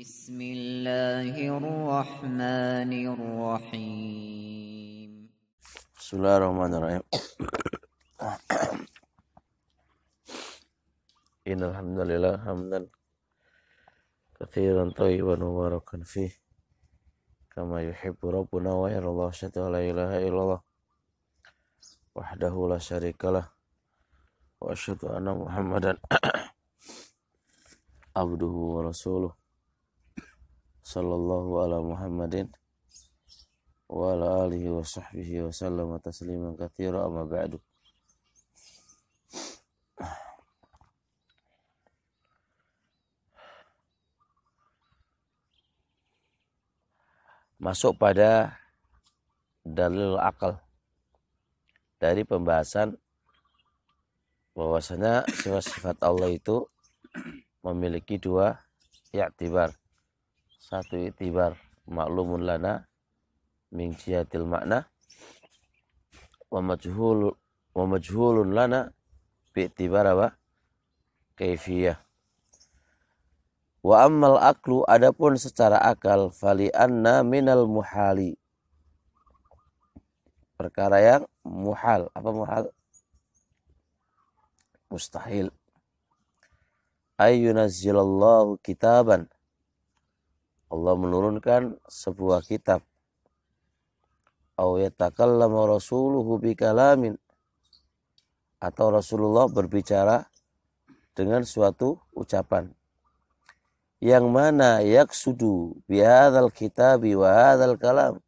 بسم الله الرحمن الرحيم بسم الله الرحمن الرحيم إن الحمد لله حمدا كثيرا طيبا مباركا فيه كما يحب ربنا ويرضى أشهد أن لا إله إلا الله وحده لا شريك له وأشهد أن محمدا عبده ورسوله sallallahu ala Muhammadin wa ala alihi wa sahbihi wa sallam tasliman katsira amma ba'du masuk pada dalil akal dari pembahasan bahwasanya sifat-sifat Allah itu memiliki dua yaktibar satu itibar maklumun lana min jihatil makna wa majhul wa majhulun lana bi itibar apa kaifiyah wa ammal aklu adapun secara akal fali anna minal muhali perkara yang muhal apa muhal mustahil ayyunazzilallahu kitaban Allah menurunkan sebuah kitab au rasuluhu bikalamin atau Rasulullah berbicara dengan suatu ucapan yang mana yaksudu bihadzal kitabi wa hadzal kalam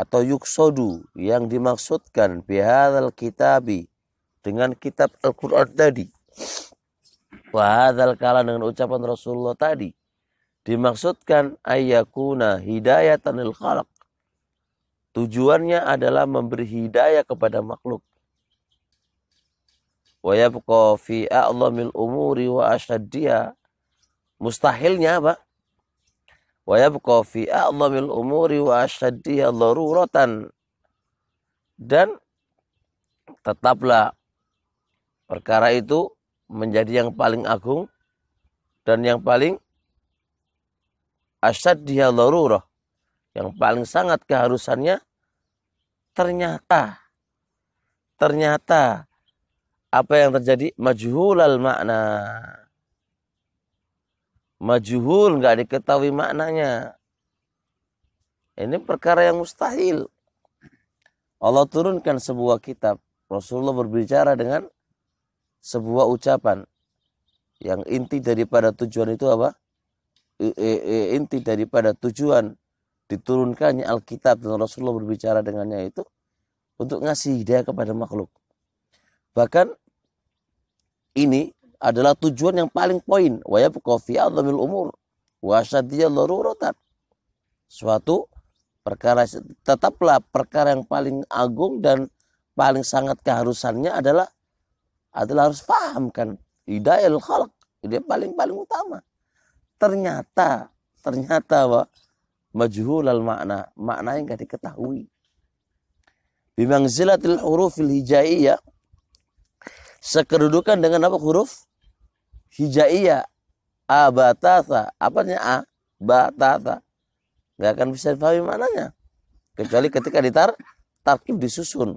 atau yuksodu yang dimaksudkan bihadzal kitabi dengan kitab Al-Qur'an tadi wa hadzal kalam dengan ucapan Rasulullah tadi dimaksudkan ayakuna hidayah tanil khalq. Tujuannya adalah memberi hidayah kepada makhluk. Wa yabqa fi a'lamil umuri wa ashaddiha. Mustahilnya apa? Wa yabqa fi a'lamil umuri wa ashaddiha daruratan. Dan tetaplah perkara itu menjadi yang paling agung dan yang paling dia darurah yang paling sangat keharusannya ternyata ternyata apa yang terjadi majhulal makna majhul nggak diketahui maknanya ini perkara yang mustahil Allah turunkan sebuah kitab Rasulullah berbicara dengan sebuah ucapan yang inti daripada tujuan itu apa E e e inti daripada tujuan diturunkannya Alkitab dan Rasulullah berbicara dengannya itu untuk ngasih hidayah kepada makhluk. Bahkan ini adalah tujuan yang paling poin wa yabqa fi umur wa laruratan. Suatu perkara tetaplah perkara yang paling agung dan paling sangat keharusannya adalah adalah harus pahamkan hidayah khalq, hidayah paling paling utama ternyata ternyata wa majhulal makna makna yang nggak diketahui bimangzilatil hurufil hijaiyah sekerudukan dengan apa huruf hijaiyah a abatata nya a batata nggak akan bisa dipahami maknanya kecuali ketika ditar tarkib disusun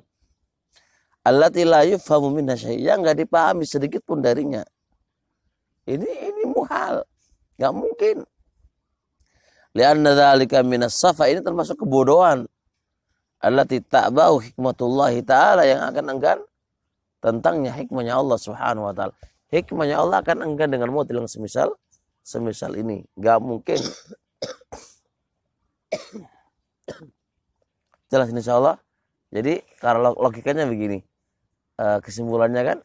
Allah tilayu yufhamu minha yang dipahami sedikit pun darinya ini ini muhal Gak mungkin. Lianna dzalika minas safa ini termasuk kebodohan. Allah tidak bau hikmatullah taala yang akan enggan tentangnya hikmahnya Allah Subhanahu wa taala. Hikmahnya Allah akan enggan dengan model yang semisal semisal ini. Gak mungkin. Jelas insya Allah. Jadi kalau logikanya begini. Eh, kesimpulannya kan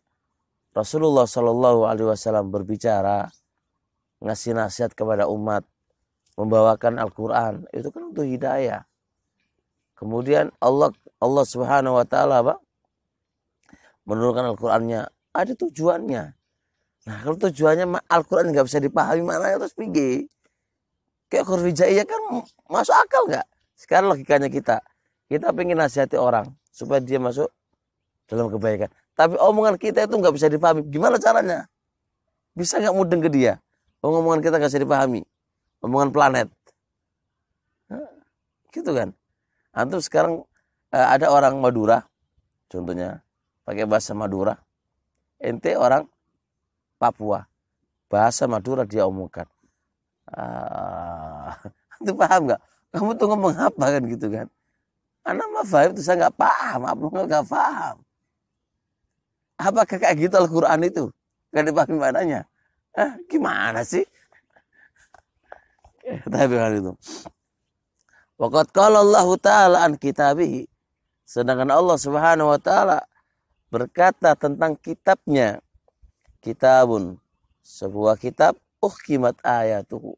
Rasulullah Shallallahu Alaihi Wasallam berbicara ngasih nasihat kepada umat, membawakan Al-Qur'an, itu kan untuk hidayah. Kemudian Allah Allah Subhanahu wa taala apa? Menurunkan Al-Qur'annya, ada tujuannya. Nah, kalau tujuannya Al-Qur'an nggak bisa dipahami mana terus pergi. Kayak Qur'wijaya kan masuk akal nggak? Sekarang logikanya kita, kita pengen nasihati orang supaya dia masuk dalam kebaikan. Tapi omongan kita itu nggak bisa dipahami. Gimana caranya? Bisa nggak mudeng ke dia? Omongan kita gak bisa dipahami. Omongan planet. Gitu kan. Antum nah, sekarang eh, ada orang Madura. Contohnya. Pakai bahasa Madura. Ente orang Papua. Bahasa Madura dia omongkan. antum ah, paham gak? Kamu tuh ngomong apa kan gitu kan. Anak mah faham itu saya nggak paham, apa nggak paham. Apakah kayak gitu Al-Quran itu? Gak dipahami mananya eh gimana sih? Eh, tapi hal itu. Waqat qala Allah Ta'ala an kitabih. Sedangkan Allah Subhanahu wa taala berkata tentang kitabnya. Kitabun sebuah kitab uhkimat ayatuhu.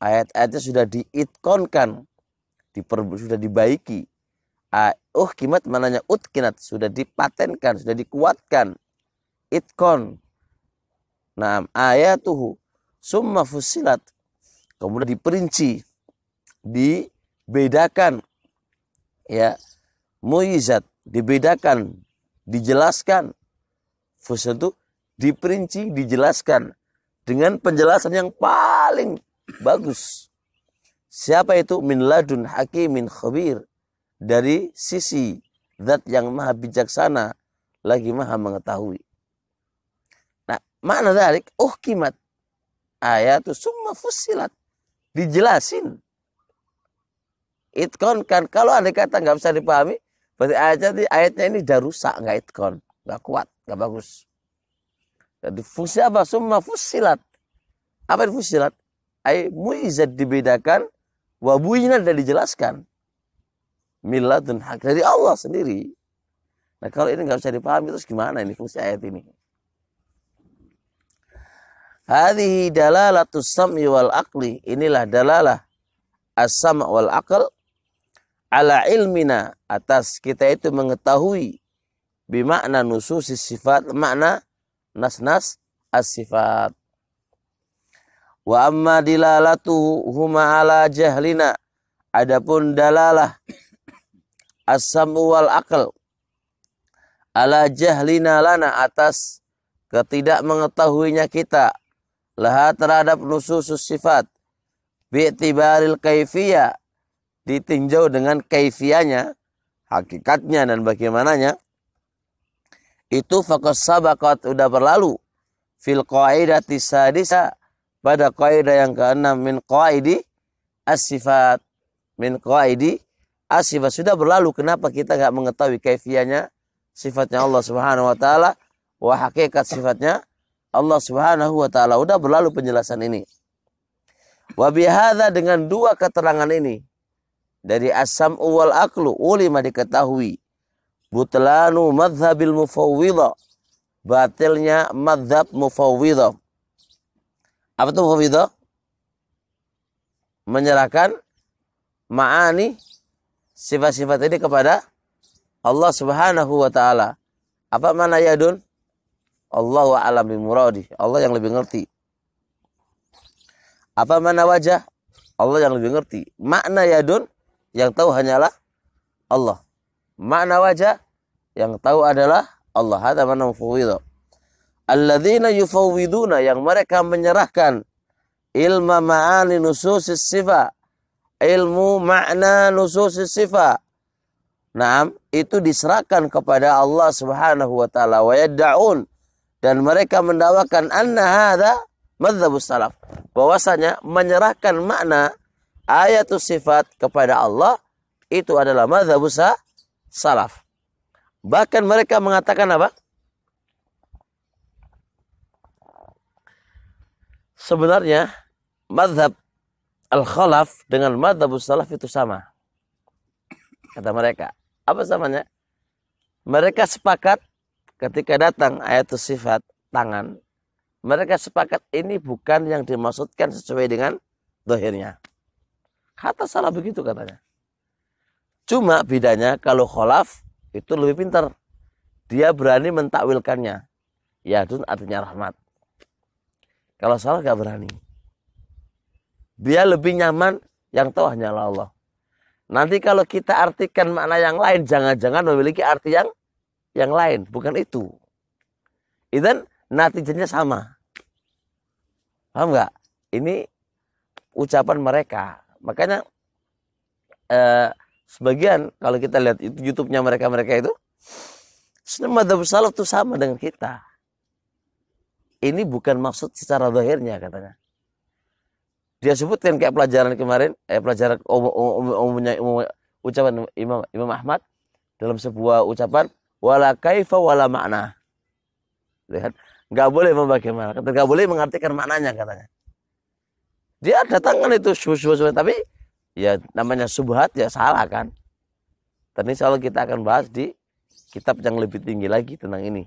Ayat-ayatnya sudah diitkonkan, diper, sudah dibaiki. Uhkimat mananya utkinat, sudah dipatenkan, sudah dikuatkan. Itkon, Nah, ayat tuh summa fusilat. Kemudian diperinci, dibedakan ya. Muizat dibedakan, dijelaskan. Fusilat itu diperinci, dijelaskan dengan penjelasan yang paling bagus. Siapa itu min ladun hakimin khabir dari sisi zat yang maha bijaksana lagi maha mengetahui. Makna dalik, ayat itu semua fusilat. Dijelasin. Itkon kan. Kalau ada kata nggak bisa dipahami, berarti aja di ayatnya ini udah rusak, nggak itkon. Nggak kuat, nggak bagus. Jadi fungsi apa? semua fusilat. Apa itu fusilat? Ay muizat dibedakan, wabuinya sudah dijelaskan. dan hak dari Allah sendiri. Nah kalau ini nggak bisa dipahami terus gimana ini fungsi ayat ini? Hadhihi dalalatus sam'i wal aqli. Inilah dalalah as-sam' wal aql ala ilmina atas kita itu mengetahui bimakna nususi sifat makna nas-nas as-sifat. Wa amma huma ala jahlina. Adapun dalalah as-sam'u wal aql ala jahlina lana atas ketidakmengetahuinya kita laha terhadap nusus sifat bi'tibaril kaifiyah ditinjau dengan kaifianya hakikatnya dan bagaimananya itu fakus sabakat udah berlalu fil qaidati tisadisa pada kaidah yang keenam min qaidi as-sifat min qaidi as-sifat sudah berlalu kenapa kita nggak mengetahui kaifianya sifatnya Allah Subhanahu wa taala wa hakikat sifatnya Allah Subhanahu wa taala. Udah berlalu penjelasan ini. Wa bihadza dengan dua keterangan ini dari asam wal aklu ulima diketahui butlanu madhabil mufawwidha batilnya madhab mufawwidha apa itu mufawwidha menyerahkan ma'ani sifat-sifat ini kepada Allah Subhanahu wa taala apa mana yadun Allah wa alami muradi. Allah yang lebih ngerti. Apa mana wajah? Allah yang lebih ngerti. Makna yadun yang tahu hanyalah Allah. Makna wajah yang tahu adalah Allah. Hada mana mufawwidha. Alladzina yufawiduna yang mereka menyerahkan ilma ma'ani nusus sifat. Ilmu makna nusus sifat. Nah, itu diserahkan kepada Allah Subhanahu wa taala wa dan mereka mendawakan anna hadza madzhabus salaf bahwasanya menyerahkan makna ayatus sifat kepada Allah itu adalah madzhabus salaf bahkan mereka mengatakan apa sebenarnya madzhab al-khalaf dengan madhab salaf itu sama kata mereka apa samanya mereka sepakat ketika datang ayat sifat tangan, mereka sepakat ini bukan yang dimaksudkan sesuai dengan dohirnya. kata salah begitu katanya. Cuma bedanya kalau kholaf itu lebih pintar. Dia berani mentakwilkannya. Ya itu artinya rahmat. Kalau salah gak berani. Dia lebih nyaman yang tahu hanya Allah. Nanti kalau kita artikan makna yang lain, jangan-jangan memiliki arti yang yang lain, bukan itu. Idan natijennya sama. Paham nggak? Ini ucapan mereka. Makanya eh, sebagian kalau kita lihat YouTube-nya mereka-mereka itu madhab salaf tuh sama dengan kita. Ini bukan maksud secara zahirnya katanya. Dia sebutkan kayak pelajaran kemarin, eh, pelajaran umumnya um, um, um, um, ucapan Imam Imam Ahmad dalam sebuah ucapan wala kaifa wala makna. Lihat, nggak boleh memakai makna, nggak boleh mengartikan maknanya katanya. Dia datangkan itu subuh-subuh tapi ya namanya subhat ya salah kan. Dan insya Allah kita akan bahas di kitab yang lebih tinggi lagi tentang ini.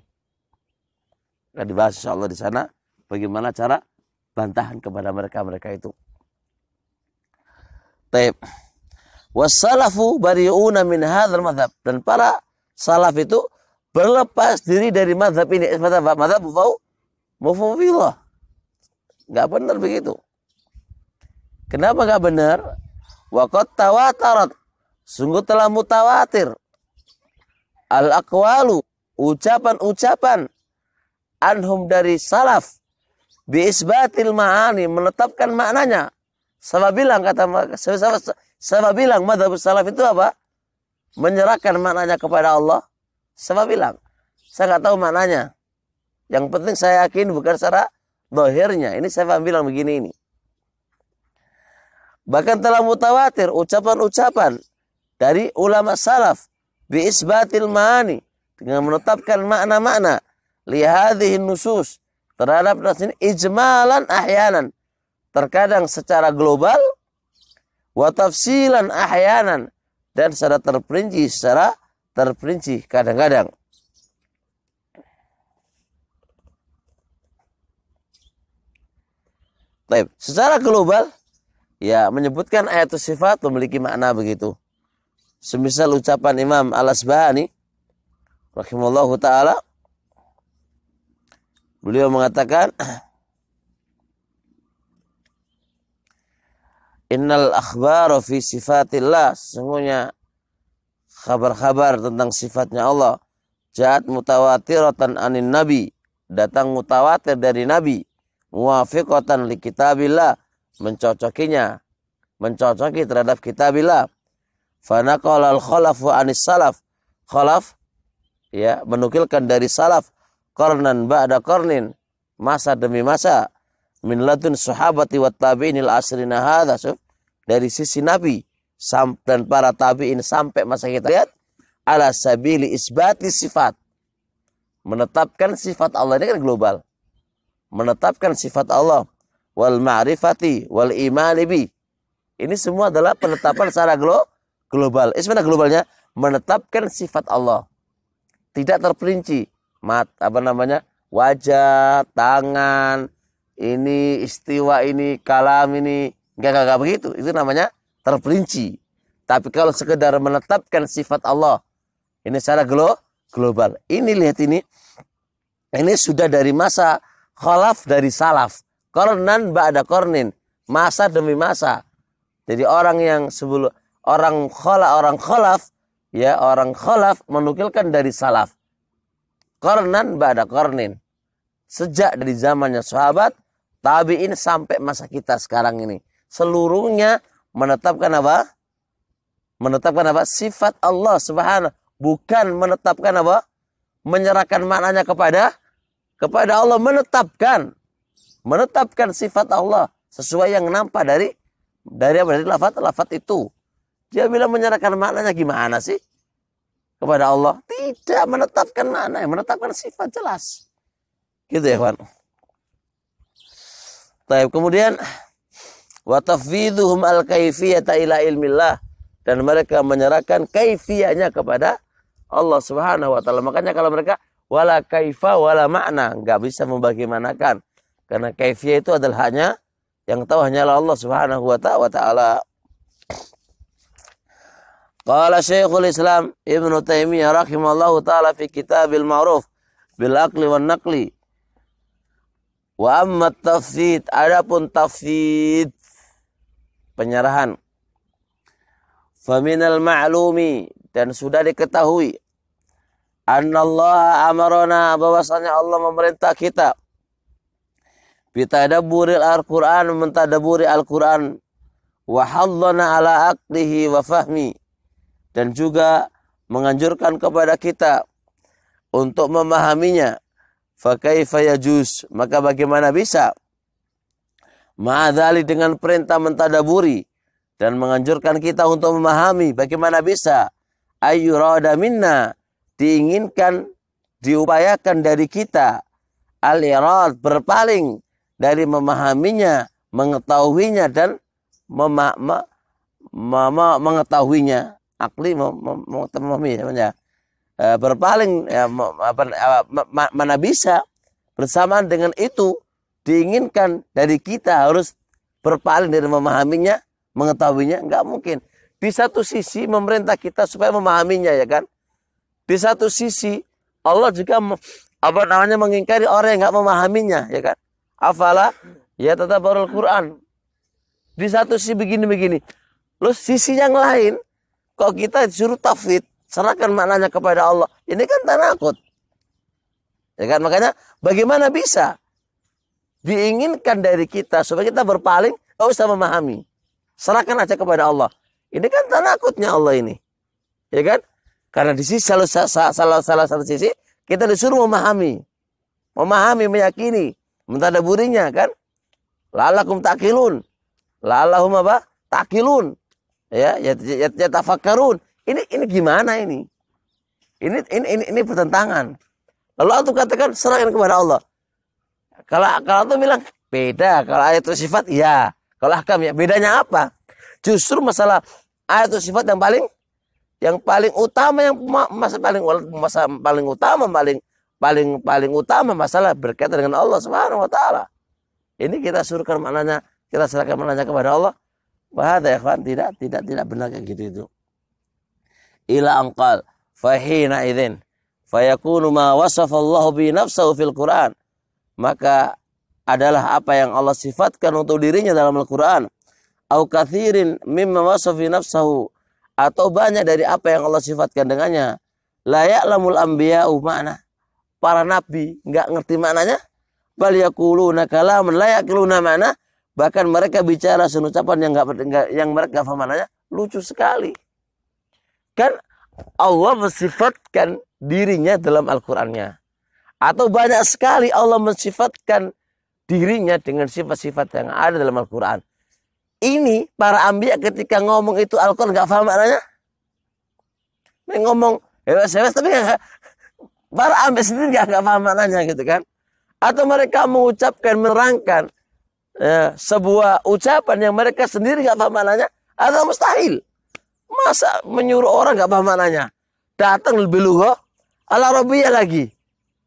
Kita dibahas insya Allah di sana bagaimana cara bantahan kepada mereka-mereka itu. Taib. wassalafu bari'una min hadzal madhab dan para salaf itu berlepas diri dari madhab ini. Eh, madhab apa? Madhab mufau, mufawilah. Gak benar begitu. Kenapa gak benar? Wakot tawatarat. Sungguh telah mutawatir. al akwalu Ucapan-ucapan. Anhum dari salaf. Bi isbatil ma'ani. Menetapkan maknanya. Sama bilang kata sama bilang madhab salaf itu apa? menyerahkan maknanya kepada Allah, Saya bilang, saya nggak tahu maknanya. Yang penting saya yakin bukan secara dohirnya. Ini saya bilang begini ini. Bahkan telah mutawatir ucapan-ucapan dari ulama salaf bi isbatil ma'ani dengan menetapkan makna-makna lihadhihi nusus terhadap nas ini ijmalan ahyanan terkadang secara global watafsilan tafsilan ahyanan dan secara terperinci secara terperinci kadang-kadang Baik, Secara global, ya menyebutkan ayat sifat memiliki makna begitu. Semisal ucapan Imam Al-Asbahani, rahimallahu ta'ala, beliau mengatakan, Innal akhbar fi sifatillah. Sesungguhnya kabar-kabar tentang sifatnya Allah. Jahat mutawatiratan anin nabi. Datang mutawatir dari nabi. Muwafiqatan li kitabillah. Mencocokinya. Mencocoki terhadap kitabillah. Fanaqala al-khalafu anis salaf. Khalaf ya menukilkan dari salaf qarnan ba'da qarnin masa demi masa min latun sahabati wat tabi'inil asrina hadza so, dari sisi nabi sam, dan para tabi'in sampai masa kita lihat ala sabili isbati sifat menetapkan sifat Allah ini kan global menetapkan sifat Allah wal ma'rifati wal imani bi ini semua adalah penetapan secara glo global eh, sebenarnya globalnya menetapkan sifat Allah tidak terperinci mat apa namanya wajah tangan ini istiwa ini kalam ini nggak nggak begitu itu namanya terperinci tapi kalau sekedar menetapkan sifat Allah ini secara glo global ini lihat ini ini sudah dari masa kholaf dari salaf kornan ada kornin masa demi masa jadi orang yang sebelum orang kholaf orang kholaf ya orang kholaf menukilkan dari salaf kornan ada kornin sejak dari zamannya sahabat Tabi'in sampai masa kita sekarang ini. Seluruhnya menetapkan apa? Menetapkan apa? Sifat Allah subhanahu. Bukan menetapkan apa? Menyerahkan maknanya kepada kepada Allah. Menetapkan. Menetapkan sifat Allah. Sesuai yang nampak dari dari apa? Dari lafat-lafat itu. Dia bilang menyerahkan maknanya gimana sih? Kepada Allah. Tidak menetapkan mana Menetapkan sifat jelas. Gitu ya kawan. Taib. Kemudian watafidhum al kaifiyata ila ilmillah dan mereka menyerahkan kaifiyahnya kepada Allah Subhanahu wa taala. Makanya kalau mereka wala kaifa wala makna nggak bisa membagaimanakan karena kaifiyah itu adalah hanya yang tahu hanyalah Allah Subhanahu wa taala. Qala Syekhul Islam Ibn Taimiyah rahimallahu taala fi Kitabil Ma'ruf bil Aqli wan Naqli Wa amma tafsid, adapun tafsid penyerahan. Faminal ma'lumi dan sudah diketahui Allah amarona bahwasanya Allah memerintah kita bitadabburi al-Qur'an mentadabburi al-Qur'an wa hallana ala aqlihi wa fahmi dan juga menganjurkan kepada kita untuk memahaminya fakaifa yajuz maka bagaimana bisa Ma'adhali dengan perintah mentadaburi dan menganjurkan kita untuk memahami bagaimana bisa ayu roda minna diinginkan diupayakan dari kita al berpaling dari memahaminya mengetahuinya dan memak mengetahuinya akli memahami namanya Eh, berpaling ya, mana bisa bersamaan dengan itu diinginkan dari kita harus berpaling dari memahaminya mengetahuinya nggak mungkin di satu sisi memerintah kita supaya memahaminya ya kan di satu sisi Allah juga apa namanya mengingkari orang yang nggak memahaminya ya kan afala ya tetap baru Quran di satu sisi begini begini Lalu sisi yang lain kok kita disuruh tafid serahkan maknanya kepada Allah. Ini kan tanakut. Ya kan? Makanya bagaimana bisa diinginkan dari kita supaya kita berpaling, gak usah memahami. Serahkan aja kepada Allah. Ini kan tanakutnya Allah ini. Ya kan? Karena di sisi salah, salah, salah, salah satu sisi kita disuruh memahami. Memahami, meyakini, mentadaburinya kan? Lalakum takilun. Lalahum apa? Takilun. Ya, ya, ya, ya tafakkarun ini ini gimana ini? Ini ini ini, ini pertentangan. Lalu aku katakan serahkan kepada Allah. Kalau kalau tuh bilang beda, kalau ayat itu sifat ya. kalau hakam ya bedanya apa? Justru masalah ayat itu sifat yang paling yang paling utama yang masa paling masa paling utama paling paling paling utama masalah berkaitan dengan Allah Subhanahu wa taala. Ini kita suruhkan maknanya, kita serahkan maknanya kepada Allah. Bahada ya tidak tidak tidak benar kayak gitu itu ila anqal fahina idzin fayakunu ma wasafallahu bi nafsahu fil Quran maka adalah apa yang Allah sifatkan untuk dirinya dalam Al-Quran au kathirin mimma wasafi nafsahu atau banyak dari apa yang Allah sifatkan dengannya layak lamul ambiya'u makna para nabi nggak ngerti maknanya bal yaquluna kalaman la na mana bahkan mereka bicara senucapan yang nggak yang mereka paham maknanya lucu sekali Kan Allah mensifatkan dirinya dalam Al-Qur'annya. Atau banyak sekali Allah mensifatkan dirinya dengan sifat-sifat yang ada dalam Al-Qur'an. Ini para ambiya ketika ngomong itu Al-Qur'an nggak paham maknanya. Mereka ngomong hewas-hewas ya, tapi gak, para ambiya sendiri nggak enggak paham maknanya gitu kan. Atau mereka mengucapkan menerangkan ya, sebuah ucapan yang mereka sendiri nggak paham maknanya atau mustahil. Masa menyuruh orang nggak paham maknanya? Datang lebih lugo ala Arabia lagi.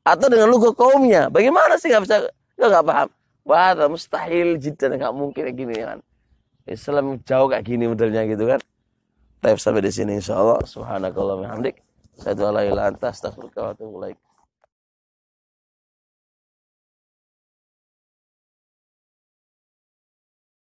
Atau dengan lugo kaumnya. Bagaimana sih nggak bisa nggak paham? Wah, mustahil jitu nggak mungkin kayak gini kan. Islam jauh kayak gini modelnya gitu kan. Tapi sampai di sini insya Allah. Subhanakallah hamdik. Satu ala ila anta astagfirullah